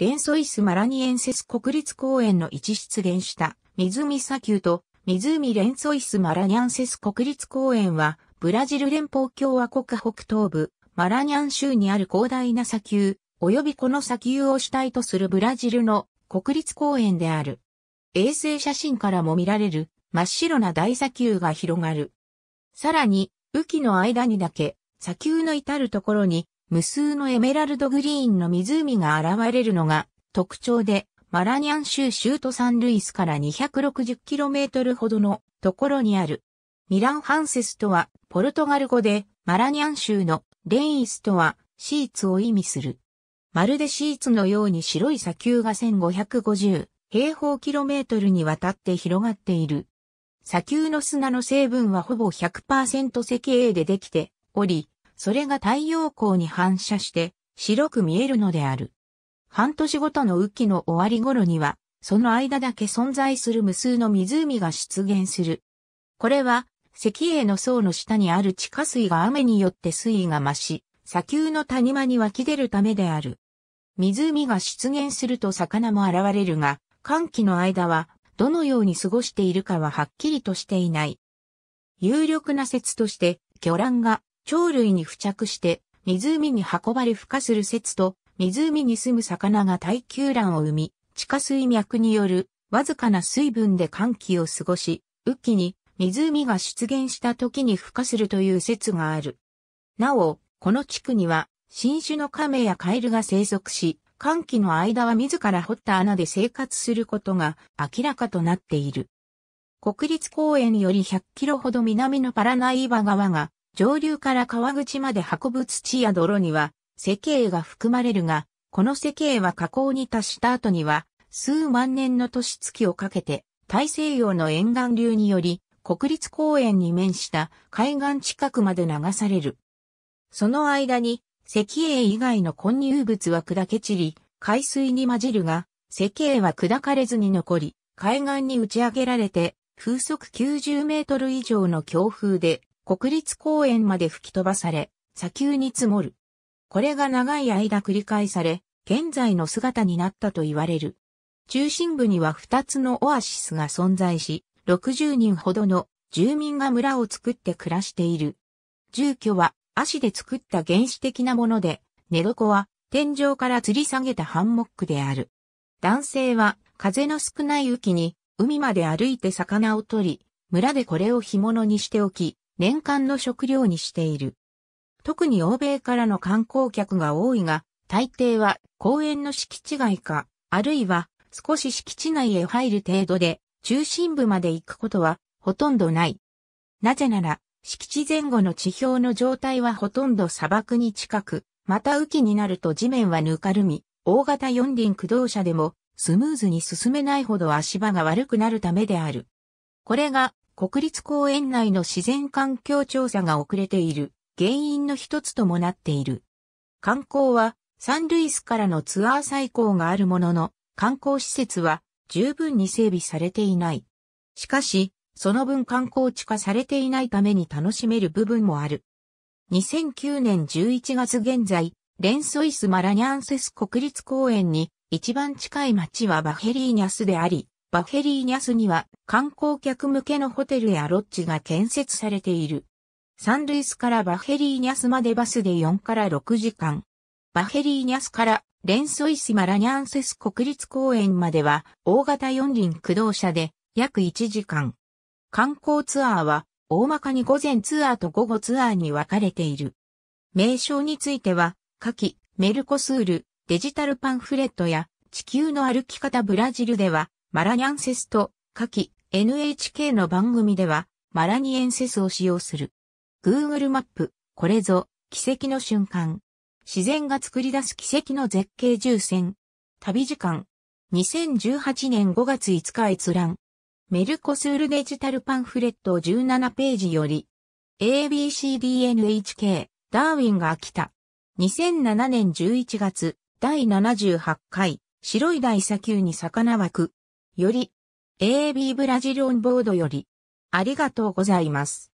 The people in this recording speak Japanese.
レンソイス・マラニエンセス国立公園の一出現した湖砂丘と湖レンソイス・マラニャンセス国立公園はブラジル連邦共和国北東部マラニャン州にある広大な砂丘及びこの砂丘を主体とするブラジルの国立公園である。衛星写真からも見られる真っ白な大砂丘が広がる。さらに雨季の間にだけ砂丘の至るところに無数のエメラルドグリーンの湖が現れるのが特徴で、マラニャン州州都サンルイスから 260km ほどのところにある。ミランハンセスとは、ポルトガル語で、マラニャン州のレイスとは、シーツを意味する。まるでシーツのように白い砂丘が1550平方キロメートルにわたって広がっている。砂丘の砂の成分はほぼ100%石英でできており、それが太陽光に反射して白く見えるのである。半年ごとの雨季の終わり頃には、その間だけ存在する無数の湖が出現する。これは、石英の層の下にある地下水が雨によって水位が増し、砂丘の谷間に湧き出るためである。湖が出現すると魚も現れるが、寒気の間はどのように過ごしているかははっきりとしていない。有力な説として、魚卵が鳥類に付着して、湖に運ばれ孵化する説と、湖に住む魚が耐久卵を生み、地下水脈によるわずかな水分で寒気を過ごし、雨季に湖が出現した時に孵化するという説がある。なお、この地区には新種の亀やカエルが生息し、寒気の間は自ら掘った穴で生活することが明らかとなっている。国立公園より100キロほど南のパラナイバ川が上流から川口まで運ぶ土や泥には、石英が含まれるが、この石英は河口に達した後には、数万年の年月をかけて、大西洋の沿岸流により、国立公園に面した海岸近くまで流される。その間に、石英以外の混入物は砕け散り、海水に混じるが、石英は砕かれずに残り、海岸に打ち上げられて、風速90メートル以上の強風で国立公園まで吹き飛ばされ、砂丘に積もる。これが長い間繰り返され、現在の姿になったと言われる。中心部には2つのオアシスが存在し、60人ほどの住民が村を作って暮らしている。住居は足で作った原始的なもので、寝床は天井から吊り下げたハンモックである。男性は風の少ない雨季に海まで歩いて魚を取り、村でこれを干物にしておき、年間の食料にしている。特に欧米からの観光客が多いが、大抵は公園の敷地外か、あるいは少し敷地内へ入る程度で、中心部まで行くことはほとんどない。なぜなら、敷地前後の地表の状態はほとんど砂漠に近く、また雨季になると地面はぬかるみ、大型四輪駆動車でもスムーズに進めないほど足場が悪くなるためである。これが国立公園内の自然環境調査が遅れている原因の一つともなっている。観光はサンルイスからのツアー最高があるものの観光施設は十分に整備されていない。しかし、その分観光地化されていないために楽しめる部分もある。2009年11月現在、レンソイスマラニャンセス国立公園に一番近い町はバヘリーニャスであり、バフェリーニャスには観光客向けのホテルやロッジが建設されている。サンルイスからバフェリーニャスまでバスで4から6時間。バフェリーニャスからレンソイスマラニャンセス国立公園までは大型四輪駆動車で約1時間。観光ツアーは大まかに午前ツアーと午後ツアーに分かれている。名称については、下記、メルコスール、デジタルパンフレットや地球の歩き方ブラジルではマラニャンセスと下記 NHK の番組ではマラニエンセスを使用する。Google マップ、これぞ奇跡の瞬間。自然が作り出す奇跡の絶景重戦。旅時間。2018年5月5日閲覧。メルコスールデジタルパンフレット17ページより。ABCDNHK、ダーウィンが飽きた。2007年11月、第78回、白い大砂丘に魚く。より、AB ブラジルオンボードより、ありがとうございます。